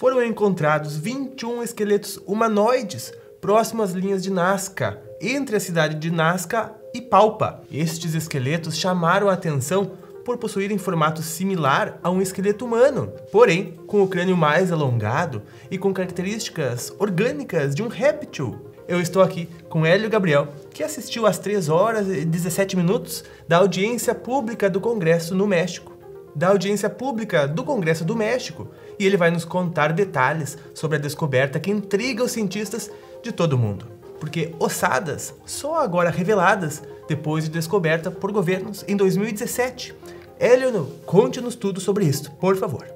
foram encontrados 21 esqueletos humanoides próximo às linhas de Nazca, entre a cidade de Nazca e Palpa. Estes esqueletos chamaram a atenção por possuírem formato similar a um esqueleto humano, porém com o crânio mais alongado e com características orgânicas de um réptil. Eu estou aqui com Hélio Gabriel, que assistiu às 3 horas e 17 minutos da audiência pública do Congresso no México. Da audiência pública do Congresso do México, e ele vai nos contar detalhes sobre a descoberta que intriga os cientistas de todo o mundo. Porque ossadas só agora reveladas depois de descoberta por governos em 2017. Eleanor, conte-nos tudo sobre isso, por favor.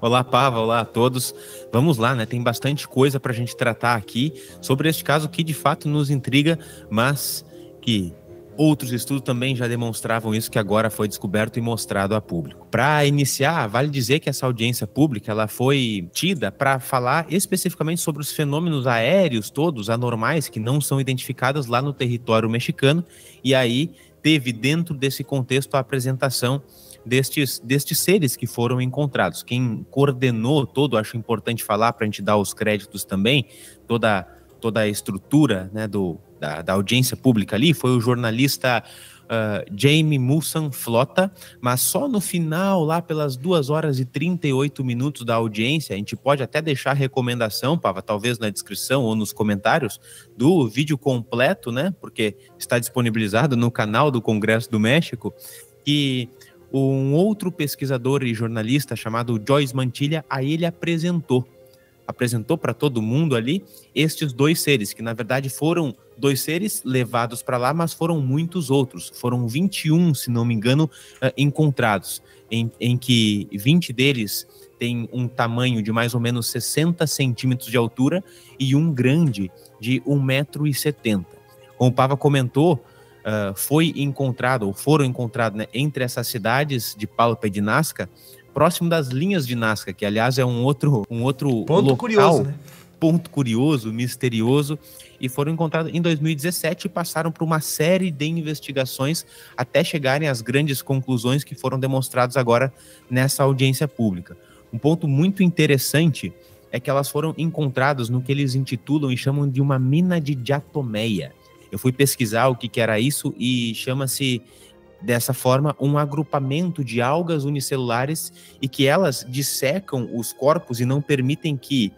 Olá, Pava, olá a todos. Vamos lá, né? Tem bastante coisa para a gente tratar aqui sobre este caso que de fato nos intriga, mas que Outros estudos também já demonstravam isso que agora foi descoberto e mostrado a público. Para iniciar, vale dizer que essa audiência pública ela foi tida para falar especificamente sobre os fenômenos aéreos todos anormais que não são identificados lá no território mexicano e aí teve dentro desse contexto a apresentação destes, destes seres que foram encontrados. Quem coordenou todo, acho importante falar para a gente dar os créditos também, toda toda a estrutura né, do, da, da audiência pública ali foi o jornalista Uh, Jamie Musan Flota, mas só no final, lá pelas 2 horas e 38 minutos da audiência, a gente pode até deixar recomendação, Pava, talvez na descrição ou nos comentários, do vídeo completo, né? Porque está disponibilizado no canal do Congresso do México, que um outro pesquisador e jornalista chamado Joyce Mantilha, aí ele apresentou apresentou para todo mundo ali estes dois seres, que na verdade foram dois seres levados para lá, mas foram muitos outros. Foram 21, se não me engano, eh, encontrados, em, em que 20 deles têm um tamanho de mais ou menos 60 centímetros de altura e um grande de 1,70m. Como o Pava comentou, Uh, foi encontrado, ou foram encontrados né, entre essas cidades de Palpa e de Nazca, próximo das linhas de Nazca, que aliás é um outro, um outro ponto local, curioso, né? ponto curioso, misterioso, e foram encontrados em 2017 e passaram por uma série de investigações até chegarem às grandes conclusões que foram demonstradas agora nessa audiência pública. Um ponto muito interessante é que elas foram encontradas no que eles intitulam e chamam de uma mina de diatomeia. Eu fui pesquisar o que, que era isso e chama-se Dessa forma, um agrupamento de algas unicelulares e que elas dissecam os corpos e não permitem que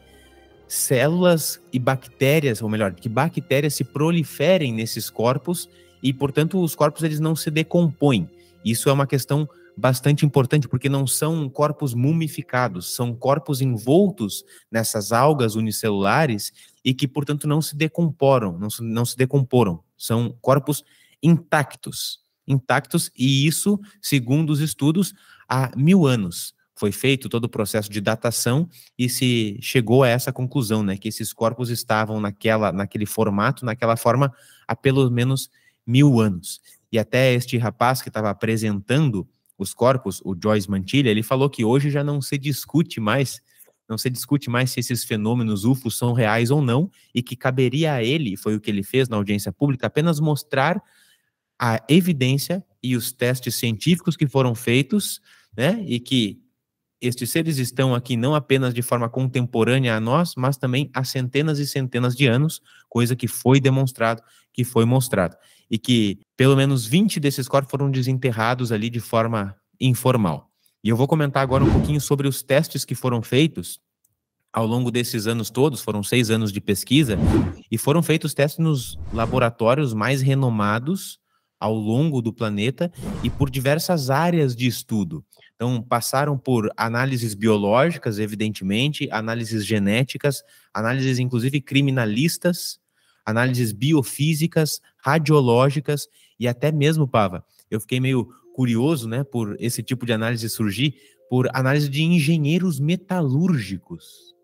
células e bactérias, ou melhor, que bactérias se proliferem nesses corpos e, portanto, os corpos eles não se decompõem. Isso é uma questão bastante importante porque não são corpos mumificados, são corpos envoltos nessas algas unicelulares e que, portanto, não se decomporam, não se, não se decomporam, são corpos intactos intactos, e isso, segundo os estudos, há mil anos. Foi feito todo o processo de datação e se chegou a essa conclusão, né? Que esses corpos estavam naquela, naquele formato, naquela forma, há pelo menos mil anos. E até este rapaz que estava apresentando os corpos, o Joyce Mantilha, ele falou que hoje já não se discute mais, não se discute mais se esses fenômenos UFO são reais ou não, e que caberia a ele, foi o que ele fez na audiência pública, apenas mostrar a evidência e os testes científicos que foram feitos, né? E que estes seres estão aqui não apenas de forma contemporânea a nós, mas também há centenas e centenas de anos, coisa que foi demonstrado, que foi mostrado. E que pelo menos 20 desses corpos foram desenterrados ali de forma informal. E eu vou comentar agora um pouquinho sobre os testes que foram feitos ao longo desses anos todos, foram seis anos de pesquisa, e foram feitos testes nos laboratórios mais renomados ao longo do planeta e por diversas áreas de estudo. Então, passaram por análises biológicas, evidentemente, análises genéticas, análises inclusive criminalistas, análises biofísicas, radiológicas e até mesmo, Pava, eu fiquei meio curioso, né, por esse tipo de análise surgir, por análise de engenheiros metalúrgicos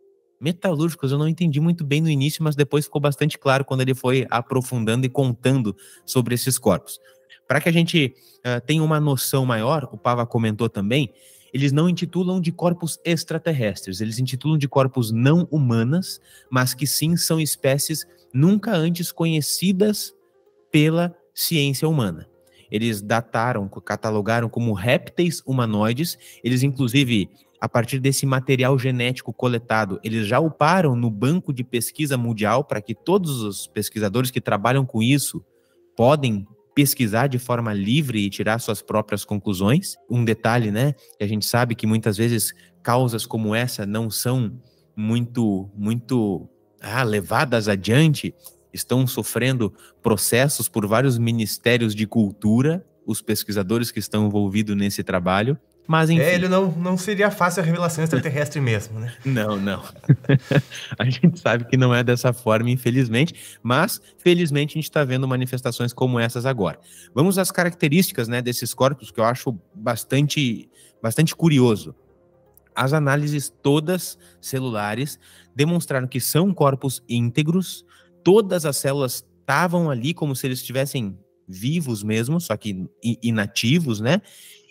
metalúrgicos. Eu não entendi muito bem no início, mas depois ficou bastante claro quando ele foi aprofundando e contando sobre esses corpos. Para que a gente uh, tenha uma noção maior, o Pava comentou também, eles não intitulam de corpos extraterrestres, eles intitulam de corpos não humanas, mas que sim são espécies nunca antes conhecidas pela ciência humana. Eles dataram, catalogaram como répteis humanoides, eles inclusive a partir desse material genético coletado, eles já uparam no banco de pesquisa mundial para que todos os pesquisadores que trabalham com isso podem pesquisar de forma livre e tirar suas próprias conclusões. Um detalhe, né, que a gente sabe que muitas vezes causas como essa não são muito muito ah, levadas adiante, estão sofrendo processos por vários ministérios de cultura, os pesquisadores que estão envolvidos nesse trabalho, mas é, enfim. É, ele não, não seria fácil a revelação extraterrestre mesmo, né? Não, não. a gente sabe que não é dessa forma, infelizmente, mas felizmente a gente está vendo manifestações como essas agora. Vamos às características né, desses corpos que eu acho bastante, bastante curioso. As análises todas celulares demonstraram que são corpos íntegros, todas as células estavam ali como se eles estivessem vivos mesmo, só que inativos, né?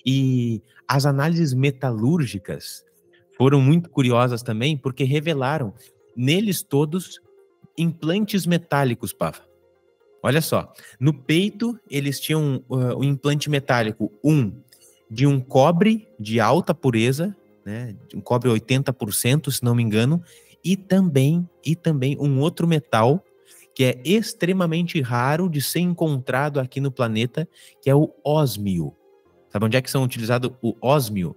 E as análises metalúrgicas foram muito curiosas também, porque revelaram neles todos implantes metálicos, Pava. Olha só, no peito eles tinham uh, um implante metálico, um de um cobre de alta pureza, né, um cobre 80%, se não me engano, e também e também um outro metal que é extremamente raro de ser encontrado aqui no planeta, que é o ósmio. Sabe onde é que são utilizado o ósmio?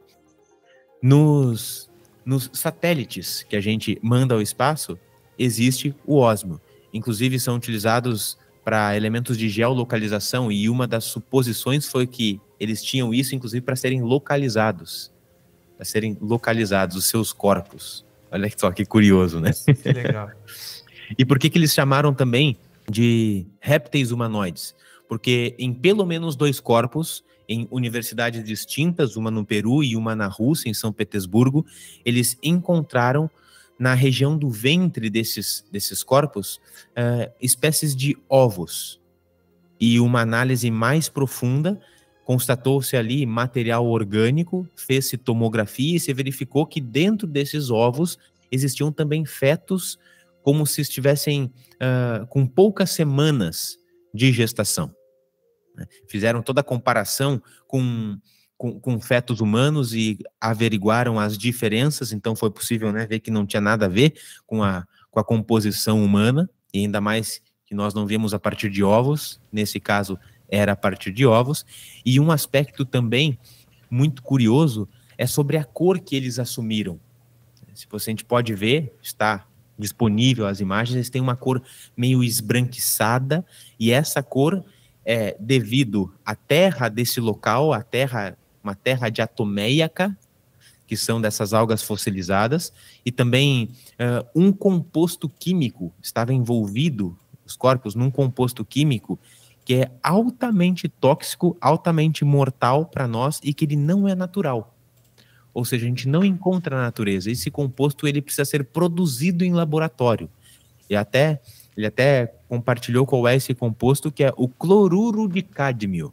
Nos, nos satélites que a gente manda ao espaço, existe o ósmio. Inclusive, são utilizados para elementos de geolocalização, e uma das suposições foi que eles tinham isso, inclusive, para serem localizados. Para serem localizados os seus corpos. Olha só que curioso, né? Que legal. e por que, que eles chamaram também de répteis humanoides? Porque em pelo menos dois corpos em universidades distintas, uma no Peru e uma na Rússia, em São Petersburgo, eles encontraram na região do ventre desses, desses corpos uh, espécies de ovos. E uma análise mais profunda constatou-se ali material orgânico, fez-se tomografia e se verificou que dentro desses ovos existiam também fetos, como se estivessem uh, com poucas semanas de gestação. Né? Fizeram toda a comparação com, com, com, fetos humanos e averiguaram as diferenças, então foi possível né, ver que não tinha nada a ver com a, com a composição humana, e ainda mais que nós não vemos a partir de ovos, nesse caso era a partir de ovos. E um aspecto também muito curioso é sobre a cor que eles assumiram. Se você a gente pode ver, está disponível as imagens, eles têm uma cor meio esbranquiçada e essa cor é, devido à terra desse local, a terra, uma terra diatoméica, que são dessas algas fossilizadas, e também uh, um composto químico estava envolvido, os corpos, num composto químico que é altamente tóxico, altamente mortal para nós e que ele não é natural. Ou seja, a gente não encontra na natureza. Esse composto ele precisa ser produzido em laboratório. E até ele até compartilhou qual é esse composto, que é o cloruro de cádmio.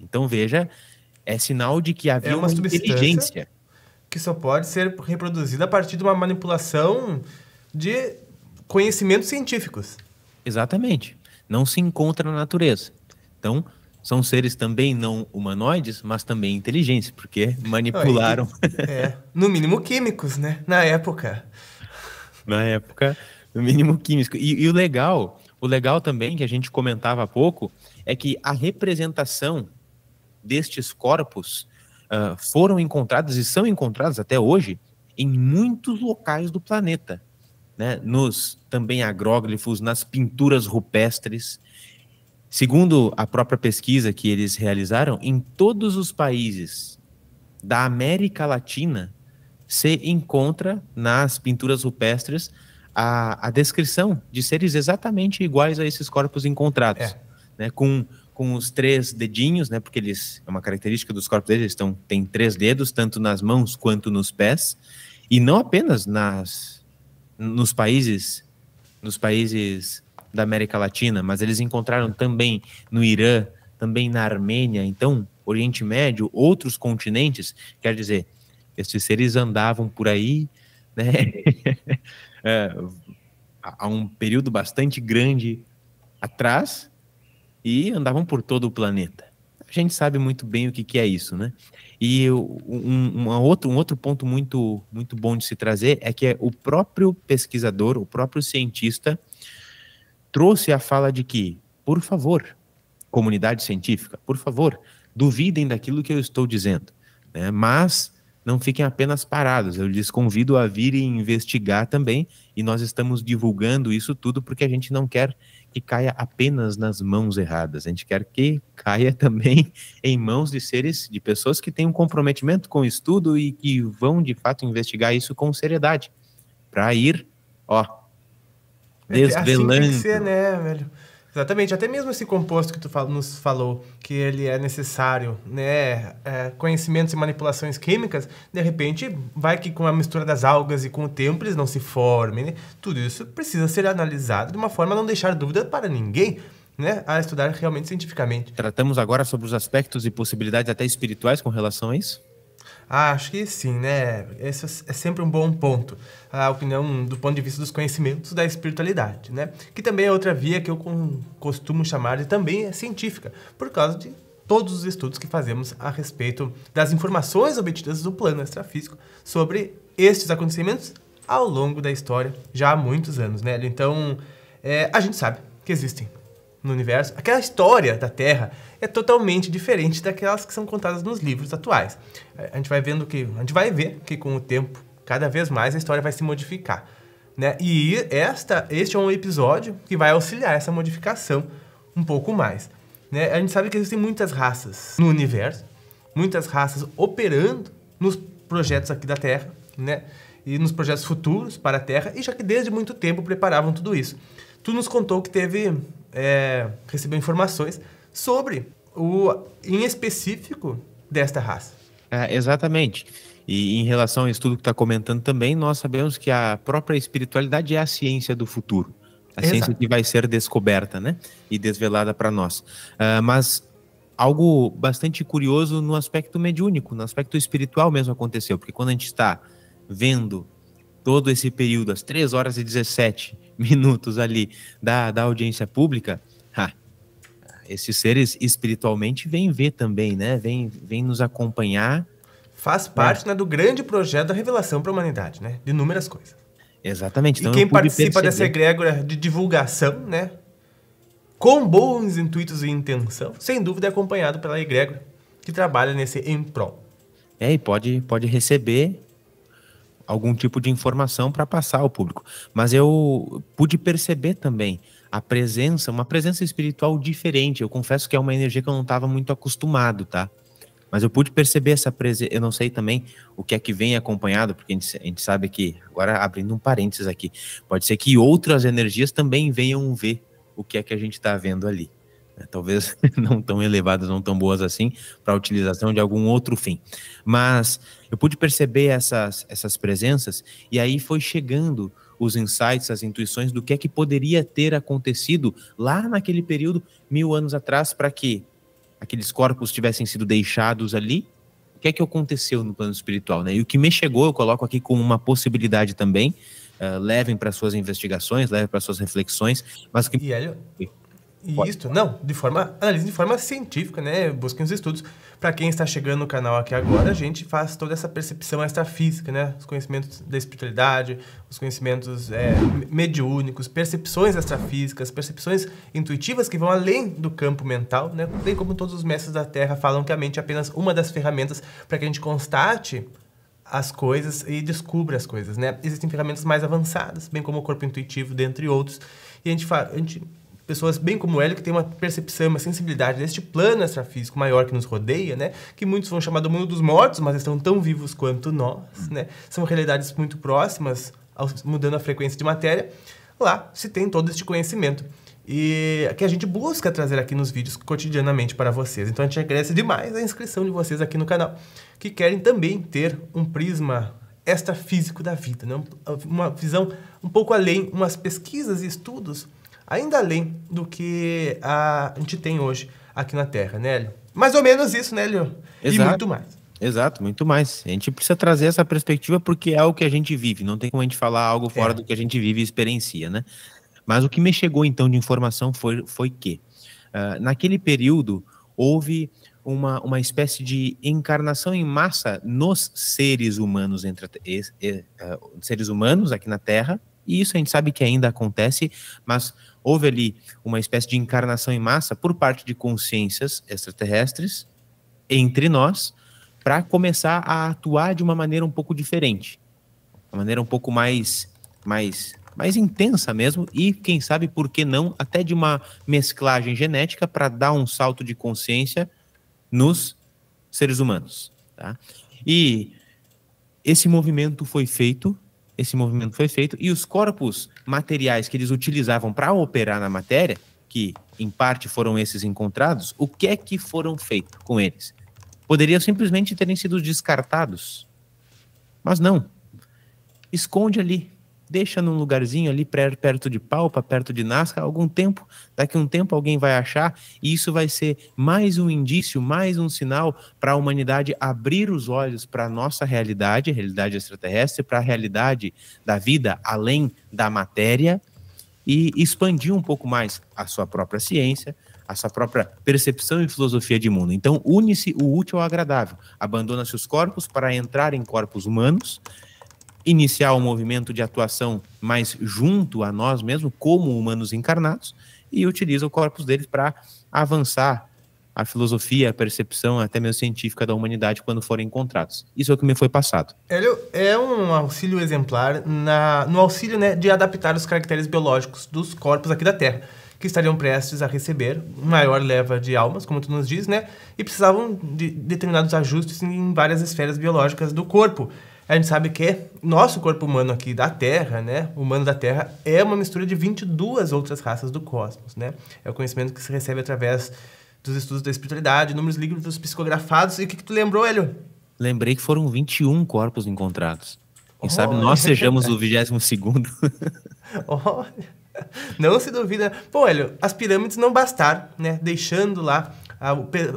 Então veja, é sinal de que havia é uma, uma inteligência. Que só pode ser reproduzida a partir de uma manipulação de conhecimentos científicos. Exatamente. Não se encontra na natureza. Então, são seres também não humanoides, mas também inteligentes, porque manipularam. é, no mínimo químicos, né? Na época. Na época, no mínimo químico. E, e o legal, o legal também que a gente comentava há pouco, é que a representação destes corpos uh, foram encontradas e são encontradas até hoje em muitos locais do planeta, né? Nos também agróglifos, nas pinturas rupestres. Segundo a própria pesquisa que eles realizaram, em todos os países da América Latina se encontra nas pinturas rupestres a, a descrição de seres exatamente iguais a esses corpos encontrados, é. né? Com com os três dedinhos, né? Porque eles é uma característica dos corpos deles, eles estão tem três dedos tanto nas mãos quanto nos pés e não apenas nas nos países nos países da América Latina, mas eles encontraram também no Irã, também na Armênia, então Oriente Médio, outros continentes, quer dizer, esses seres andavam por aí, né? é, há um período bastante grande atrás e andavam por todo o planeta. A gente sabe muito bem o que, que é isso, né? E um, um, outro, um outro ponto muito, muito bom de se trazer é que é o próprio pesquisador, o próprio cientista, trouxe a fala de que, por favor, comunidade científica, por favor, duvidem daquilo que eu estou dizendo. Né? Mas não fiquem apenas parados. Eu lhes convido a vir e investigar também, e nós estamos divulgando isso tudo porque a gente não quer que caia apenas nas mãos erradas. A gente quer que caia também em mãos de seres, de pessoas que têm um comprometimento com o estudo e que vão de fato investigar isso com seriedade, para ir, ó, desvelando. É assim tem que ser, né, velho? Exatamente, até mesmo esse composto que tu fal nos falou, que ele é necessário, né? É, conhecimentos e manipulações químicas, de repente, vai que com a mistura das algas e com o tempo eles não se formem, né? Tudo isso precisa ser analisado de uma forma a não deixar dúvida para ninguém. Né, a estudar realmente cientificamente. Tratamos agora sobre os aspectos e possibilidades até espirituais com relação a isso? Ah, acho que sim, né? Esse é, é sempre um bom ponto. A opinião do ponto de vista dos conhecimentos da espiritualidade, né? Que também é outra via que eu costumo chamar de também é científica, por causa de todos os estudos que fazemos a respeito das informações obtidas do plano extrafísico sobre estes acontecimentos ao longo da história, já há muitos anos, né? Então, é, a gente sabe que existem no universo, aquela história da Terra é totalmente diferente daquelas que são contadas nos livros atuais. É, a gente vai vendo que a gente vai ver que com o tempo cada vez mais a história vai se modificar, né? E esta este é um episódio que vai auxiliar essa modificação um pouco mais, né? A gente sabe que existem muitas raças no universo, muitas raças operando nos projetos aqui da Terra, né? E nos projetos futuros para a Terra, e já que desde muito tempo preparavam tudo isso tu nos contou que teve, é, recebeu informações sobre o, em específico, desta raça. É, exatamente. E em relação ao estudo que está comentando também, nós sabemos que a própria espiritualidade é a ciência do futuro. A Exato. ciência que vai ser descoberta, né? E desvelada para nós. Uh, mas algo bastante curioso no aspecto mediúnico, no aspecto espiritual mesmo aconteceu, porque quando a gente está vendo todo esse período, as 3 horas e 17 minutos ali da, da audiência pública, ha, esses seres espiritualmente vêm ver também, né? Vêm vem nos acompanhar. Faz é. parte né, do grande projeto da revelação para a humanidade, né? De inúmeras coisas. Exatamente. Então, e quem participa perceber... dessa egrégora de divulgação, né? Com bons intuitos e intenção, sem dúvida é acompanhado pela egrégora que trabalha nesse em prol. É, e pode, pode receber algum tipo de informação para passar ao público. Mas eu pude perceber também a presença, uma presença espiritual diferente. Eu confesso que é uma energia que eu não estava muito acostumado, tá? Mas eu pude perceber essa presença. Eu não sei também o que é que vem acompanhado, porque a gente, a gente sabe que, agora abrindo um parênteses aqui, pode ser que outras energias também venham ver o que é que a gente está vendo ali né, talvez não tão elevadas, não tão boas assim, para a utilização de algum outro fim. Mas eu pude perceber essas, essas presenças e aí foi chegando os insights, as intuições do que é que poderia ter acontecido lá naquele período, mil anos atrás, para que aqueles corpos tivessem sido deixados ali. O que é que aconteceu no plano espiritual? Né? E o que me chegou, eu coloco aqui como uma possibilidade também. Uh, levem para suas investigações, levem para suas reflexões. Mas que... E aí, isso, isto, não, de forma, análise de forma científica, né? Busquem os estudos. Para quem está chegando no canal aqui agora, a gente faz toda essa percepção extrafísica, né? Os conhecimentos da espiritualidade, os conhecimentos é, mediúnicos, percepções extrafísicas, percepções intuitivas que vão além do campo mental, né? Bem como todos os mestres da Terra falam que a mente é apenas uma das ferramentas para que a gente constate as coisas e descubra as coisas, né? Existem ferramentas mais avançadas, bem como o corpo intuitivo, dentre outros. E a gente fala, a gente pessoas bem como ele que tem uma percepção, uma sensibilidade deste plano extrafísico maior que nos rodeia, né? Que muitos vão chamar do mundo dos mortos, mas estão tão vivos quanto nós, né? São realidades muito próximas, mudando a frequência de matéria. Lá se tem todo este conhecimento e que a gente busca trazer aqui nos vídeos cotidianamente para vocês. Então a gente agradece demais a inscrição de vocês aqui no canal, que querem também ter um prisma extrafísico da vida, né? uma visão um pouco além, umas pesquisas e estudos ainda além do que a, a gente tem hoje aqui na Terra, né, Hélio? Mais ou menos isso, né, Hélio? Exato. E muito mais. Exato, muito mais. A gente precisa trazer essa perspectiva porque é o que a gente vive, não tem como a gente falar algo fora é. do que a gente vive e experiencia, né? Mas o que me chegou então de informação foi, foi que uh, naquele período houve uma, uma espécie de encarnação em massa nos seres humanos entre e, e, uh, seres humanos aqui na Terra, e isso a gente sabe que ainda acontece, mas houve ali uma espécie de encarnação em massa por parte de consciências extraterrestres entre nós para começar a atuar de uma maneira um pouco diferente, uma maneira um pouco mais mais mais intensa mesmo e quem sabe por que não até de uma mesclagem genética para dar um salto de consciência nos seres humanos, tá? E esse movimento foi feito esse movimento foi feito e os corpos materiais que eles utilizavam para operar na matéria, que em parte foram esses encontrados, o que é que foram feitos com eles? Poderiam simplesmente terem sido descartados. Mas não. Esconde ali, deixa num lugarzinho ali perto de Palpa, perto de Nazca, algum tempo, daqui a um tempo alguém vai achar e isso vai ser mais um indício, mais um sinal para a humanidade abrir os olhos para a nossa realidade, realidade extraterrestre, para a realidade da vida além da matéria e expandir um pouco mais a sua própria ciência, a sua própria percepção e filosofia de mundo. Então, une-se o útil ao agradável, abandona seus corpos para entrar em corpos humanos iniciar o um movimento de atuação mais junto a nós mesmos, como humanos encarnados, e utiliza o corpus deles para avançar a filosofia, a percepção, até mesmo científica da humanidade quando forem encontrados. Isso é o que me foi passado. Hélio é um auxílio exemplar na, no auxílio né, de adaptar os caracteres biológicos dos corpos aqui da Terra, que estariam prestes a receber maior leva de almas, como tu nos diz, né? E precisavam de determinados ajustes em várias esferas biológicas do corpo. A gente sabe que nosso corpo humano aqui da Terra, né, o humano da Terra, é uma mistura de 22 outras raças do cosmos, né? É o conhecimento que se recebe através dos estudos da espiritualidade, números livros psicografados. E o que, que tu lembrou, Hélio? Lembrei que foram 21 corpos encontrados. Quem oh, sabe nós sejamos o 22 segundo. Olha, não se duvida. Bom, Hélio, as pirâmides não bastaram, né? Deixando lá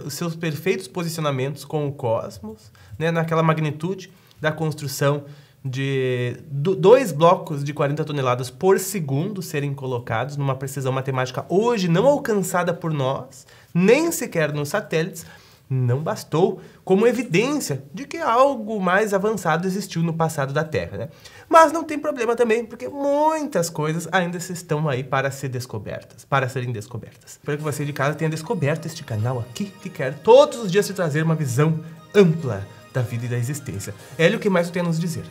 os seus perfeitos posicionamentos com o cosmos, né? naquela magnitude da construção de do, dois blocos de 40 toneladas por segundo serem colocados numa precisão matemática hoje não alcançada por nós, nem sequer nos satélites, não bastou como evidência de que algo mais avançado existiu no passado da Terra. Né? Mas não tem problema também, porque muitas coisas ainda estão aí para ser descobertas, para serem descobertas. Espero que você de casa tenha descoberto este canal aqui, que quer todos os dias te trazer uma visão ampla da vida e da existência. Hélio, o que mais tu tem a nos dizer?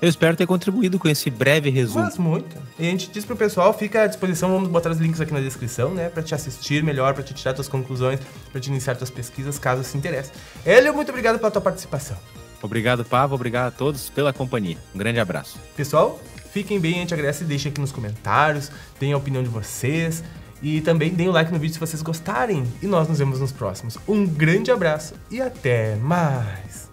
Eu espero ter contribuído com esse breve resumo. Mas muito. E a gente diz pro pessoal, fica à disposição, vamos botar os links aqui na descrição, né? Pra te assistir melhor, pra te tirar tuas conclusões, pra te iniciar tuas pesquisas, caso se interesse. Hélio, muito obrigado pela tua participação. Obrigado, Pavo. Obrigado a todos pela companhia. Um grande abraço. Pessoal, fiquem bem, a gente agradece. Deixem aqui nos comentários, deem a opinião de vocês. E também deem o like no vídeo se vocês gostarem. E nós nos vemos nos próximos. Um grande abraço e até mais!